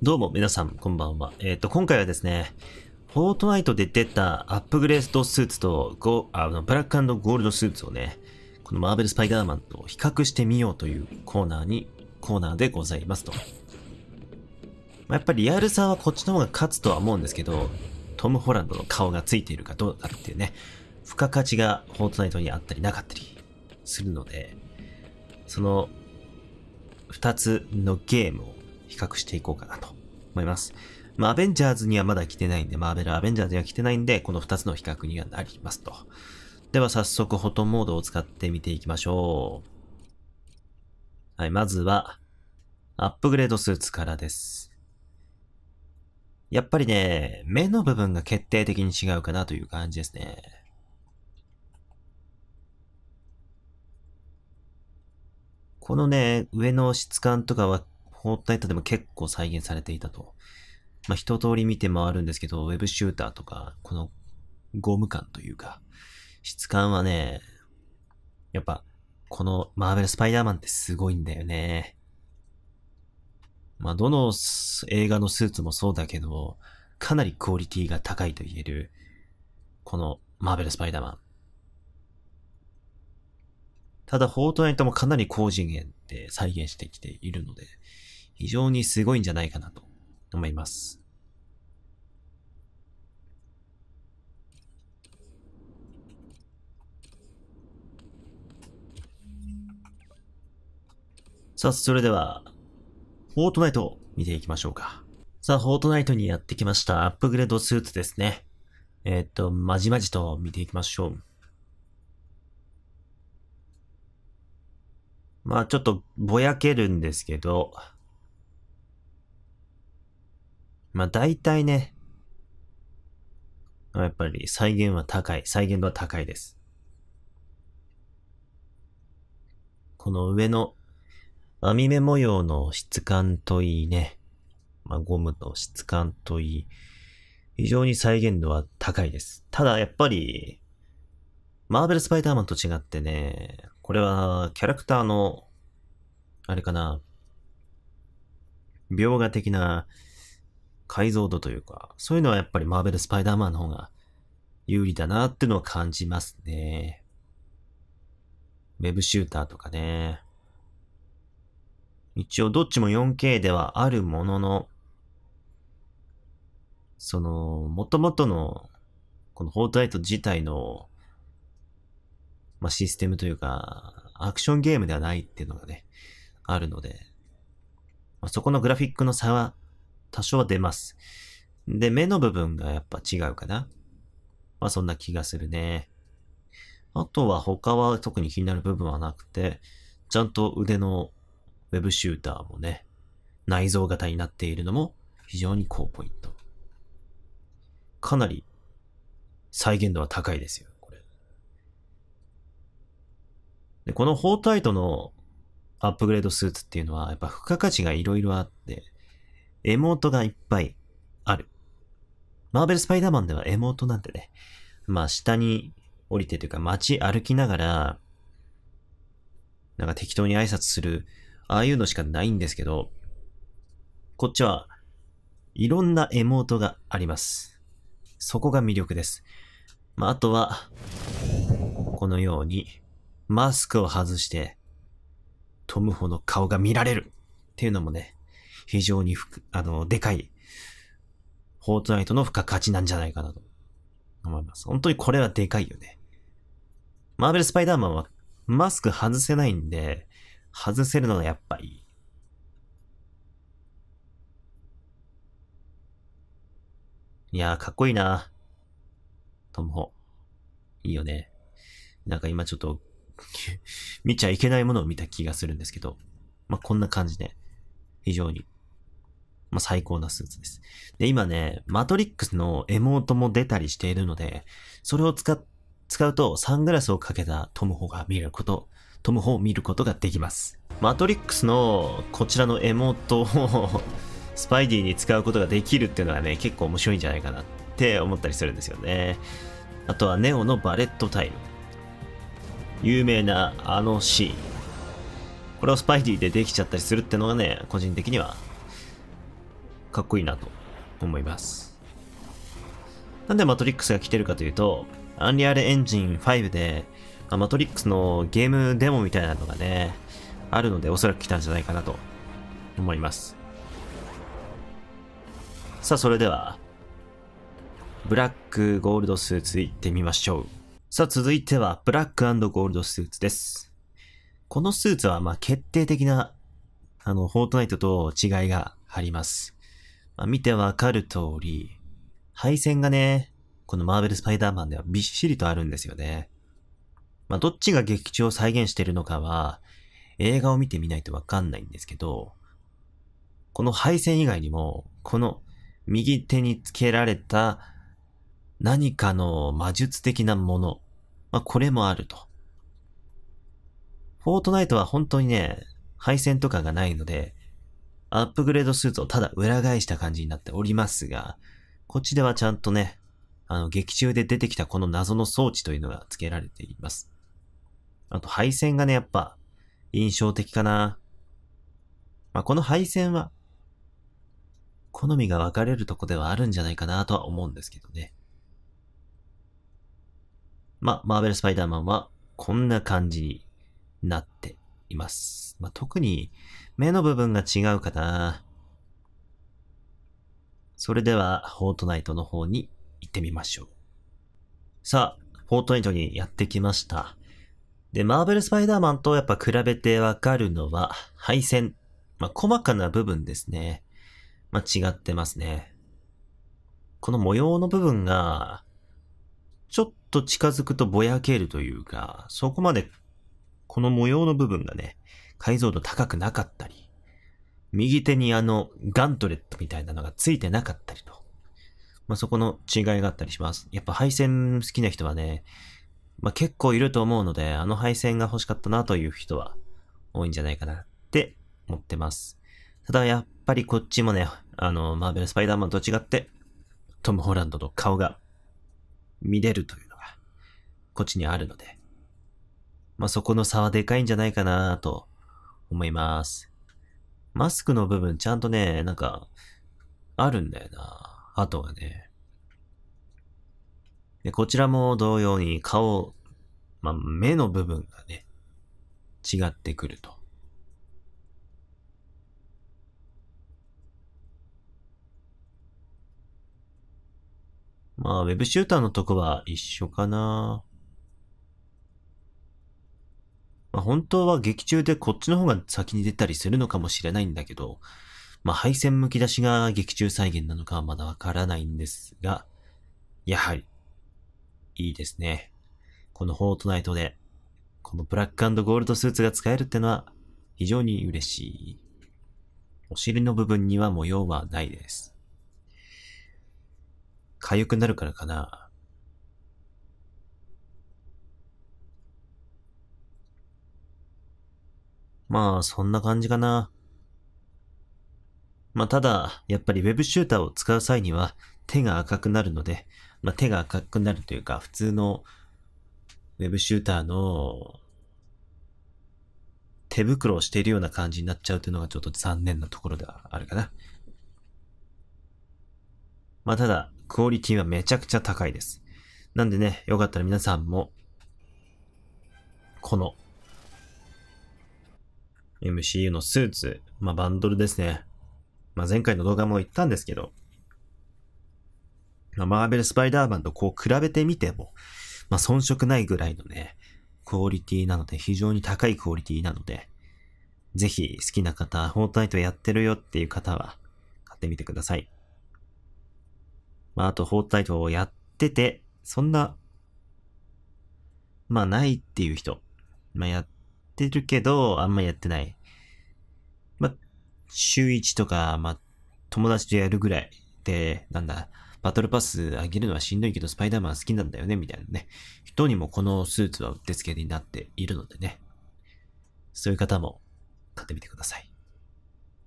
どうも皆さん、こんばんは。えっ、ー、と、今回はですね、フォートナイトで出たアップグレードスーツとゴ、あの、ブラックゴールドスーツをね、このマーベルスパイダーマンと比較してみようというコーナーに、コーナーでございますと。まあ、やっぱりリアルさはこっちの方が勝つとは思うんですけど、トム・ホランドの顔がついているかどうかっていうね、付加価値がフォートナイトにあったりなかったりするので、その、二つのゲームを比較していこうかなと思います。まあ、アベンジャーズにはまだ来てないんで、マーベルアベンジャーズには来てないんで、この2つの比較にはなりますと。では早速、フォトモードを使ってみていきましょう。はい、まずは、アップグレードスーツからです。やっぱりね、目の部分が決定的に違うかなという感じですね。このね、上の質感とかはホータイトでも結構再現されていたと。まあ、一通り見て回るんですけど、ウェブシューターとか、このゴム感というか、質感はね、やっぱ、このマーベル・スパイダーマンってすごいんだよね。まあ、どの映画のスーツもそうだけど、かなりクオリティが高いと言える、このマーベル・スパイダーマン。ただ、フォートナイトもかなり高次元で再現してきているので、非常にすごいんじゃないかなと思います。さあ、それでは、フォートナイト見ていきましょうか。さあ、フォートナイトにやってきましたアップグレードスーツですね。えー、っと、まじまじと見ていきましょう。まあちょっとぼやけるんですけど、まあ大体ね、やっぱり再現は高い、再現度は高いです。この上の網目模様の質感といいね、まあ、ゴムの質感といい、非常に再現度は高いです。ただやっぱり、マーベルスパイダーマンと違ってね、これはキャラクターの、あれかな、描画的な解像度というか、そういうのはやっぱりマーベル・スパイダーマンの方が有利だなってのは感じますね。ウェブシューターとかね。一応どっちも 4K ではあるものの、その、元々の、このフォートナイト自体の、まあ、システムというか、アクションゲームではないっていうのがね、あるので、まあ、そこのグラフィックの差は多少は出ます。で、目の部分がやっぱ違うかな。まあそんな気がするね。あとは他は特に気になる部分はなくて、ちゃんと腕のウェブシューターもね、内蔵型になっているのも非常に高ポイント。かなり再現度は高いですよ、これ。で、このホータイトのアップグレードスーツっていうのはやっぱ付加価値が色々あって、エモートがいっぱいある。マーベルスパイダーマンではエモートなんてね、まあ下に降りてというか街歩きながら、なんか適当に挨拶する、ああいうのしかないんですけど、こっちはいろんなエモートがあります。そこが魅力です。まあ、あとは、このように、マスクを外して、トムホの顔が見られるっていうのもね、非常にふく、あの、でかい、フォートナイトの付加価値なんじゃないかなと思います。本当にこれはでかいよね。マーベル・スパイダーマンはマスク外せないんで、外せるのがやっぱりいやー、かっこいいな。トムホ。いいよね。なんか今ちょっと 見ちゃいけないものを見た気がするんですけど。まあ、こんな感じで、非常にまあ、最高なスーツです。で、今ね、マトリックスのエモートも出たりしているので、それを使っ、使うとサングラスをかけたトムホが見ること、トムホを見ることができます。マトリックスのこちらのエモートを スパイディに使うことができるっていうのがね、結構面白いんじゃないかなって思ったりするんですよね。あとはネオのバレットタイム。有名なあのシーン。これをスパイディでできちゃったりするってのがね、個人的にはかっこいいなと思います。なんでマトリックスが来てるかというと、アンリアルエンジン5で、マトリックスのゲームデモみたいなのがね、あるのでおそらく来たんじゃないかなと思います。さあ、それでは、ブラックゴールドスーツ行ってみましょう。さあ、続いては、ブラックゴールドスーツです。このスーツは、ま、決定的な、あの、フォートナイトと違いがあります。まあ、見てわかる通り、配線がね、このマーベルスパイダーマンではびっしりとあるんですよね。まあ、どっちが劇中を再現してるのかは、映画を見てみないとわかんないんですけど、この配線以外にも、この右手につけられた何かの魔術的なもの、まあ、これもあると。フォートナイトは本当にね、配線とかがないので、アップグレードスーツをただ裏返した感じになっておりますが、こっちではちゃんとね、あの、劇中で出てきたこの謎の装置というのが付けられています。あと配線がね、やっぱ、印象的かな。まあ、この配線は、好みが分かれるとこではあるんじゃないかなとは思うんですけどね。まあ、マーベル・スパイダーマンはこんな感じになっています。まあ、特に目の部分が違うかな。それでは、フォートナイトの方に行ってみましょう。さあ、フォートナイトにやってきました。で、マーベルスパイダーマンとやっぱ比べてわかるのは、配線。まあ、細かな部分ですね。まあ、違ってますね。この模様の部分が、ちょっと近づくとぼやけるというか、そこまで、この模様の部分がね、解像度高くなかったり、右手にあの、ガントレットみたいなのがついてなかったりと。まあ、そこの違いがあったりします。やっぱ配線好きな人はね、まあ、結構いると思うので、あの配線が欲しかったなという人は多いんじゃないかなって思ってます。ただやっぱりこっちもね、あの、マーベル・スパイダーマンと違って、トム・ホランドの顔が見れるというのが、こっちにあるので、まあ、そこの差はでかいんじゃないかなと思います。マスクの部分ちゃんとね、なんか、あるんだよな。あとはね。で、こちらも同様に顔、まあ、目の部分がね、違ってくると。まあ、ウェブシューターのとこは一緒かな。まあ、本当は劇中でこっちの方が先に出たりするのかもしれないんだけど、まあ、配線むき出しが劇中再現なのかはまだわからないんですが、やはり、いいですね。このフォートナイトで、このブラックゴールドスーツが使えるってのは、非常に嬉しい。お尻の部分には模様はないです。痒くなるからかな。まあ、そんな感じかな。まあ、ただ、やっぱり Web シューターを使う際には手が赤くなるので、まあ、手が赤くなるというか、普通の Web シューターの手袋をしているような感じになっちゃうというのがちょっと残念なところではあるかな。まあ、ただ、クオリティはめちゃくちゃ高いです。なんでね、よかったら皆さんも、この MCU のスーツ、まあ、バンドルですね。まあ、前回の動画も言ったんですけど、まあ、マーベル・スパイダーマンとこう比べてみても、まあ、遜色ないぐらいのね、クオリティなので、非常に高いクオリティなので、ぜひ好きな方、フォートナイトやってるよっていう方は、買ってみてください。まあ、あと、フォートナイトをやってて、そんな、まあ、ないっていう人、まあ、やってってるけど、あんまやってない。ま、週1とか、ま、友達とやるぐらいで、なんだ、バトルパス上げるのはしんどいけど、スパイダーマン好きなんだよね、みたいなね。人にもこのスーツはうってつけになっているのでね。そういう方も買ってみてください。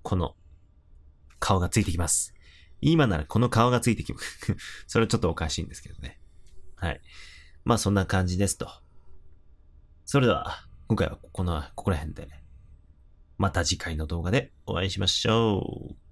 この顔がついてきます。今ならこの顔がついてきます。それはちょっとおかしいんですけどね。はい。まあそんな感じですと。それでは、今回はここの、ここら辺で、また次回の動画でお会いしましょう。